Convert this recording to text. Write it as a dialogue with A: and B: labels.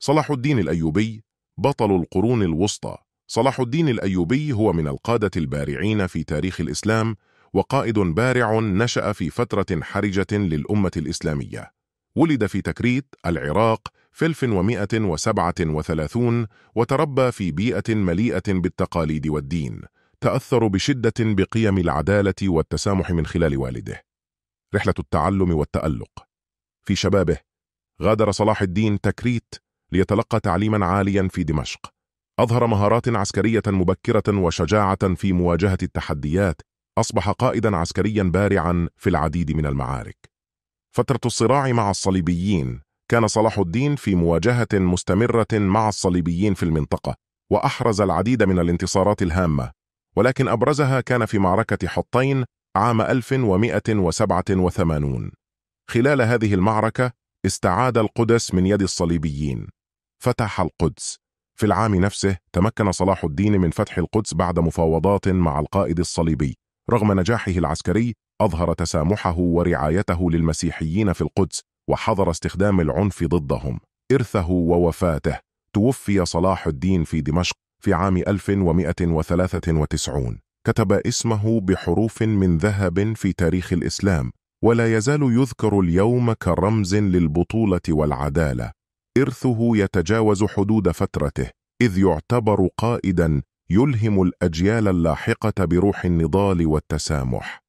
A: صلاح الدين الأيوبي بطل القرون الوسطى صلاح الدين الأيوبي هو من القادة البارعين في تاريخ الإسلام وقائد بارع نشأ في فترة حرجة للأمة الإسلامية ولد في تكريت العراق في 1137 وتربى في بيئة مليئة بالتقاليد والدين تأثر بشدة بقيم العدالة والتسامح من خلال والده رحلة التعلم والتألق في شبابه غادر صلاح الدين تكريت ليتلقى تعليما عاليا في دمشق أظهر مهارات عسكرية مبكرة وشجاعة في مواجهة التحديات أصبح قائدا عسكريا بارعا في العديد من المعارك فترة الصراع مع الصليبيين كان صلاح الدين في مواجهة مستمرة مع الصليبيين في المنطقة وأحرز العديد من الانتصارات الهامة ولكن أبرزها كان في معركة حطين عام 1187 خلال هذه المعركة استعاد القدس من يد الصليبيين فتح القدس في العام نفسه تمكن صلاح الدين من فتح القدس بعد مفاوضات مع القائد الصليبي رغم نجاحه العسكري أظهر تسامحه ورعايته للمسيحيين في القدس وحظر استخدام العنف ضدهم إرثه ووفاته توفي صلاح الدين في دمشق في عام 1193 كتب اسمه بحروف من ذهب في تاريخ الإسلام ولا يزال يذكر اليوم كرمز للبطولة والعدالة إرثه يتجاوز حدود فترته إذ يعتبر قائدا يلهم الأجيال اللاحقة بروح النضال والتسامح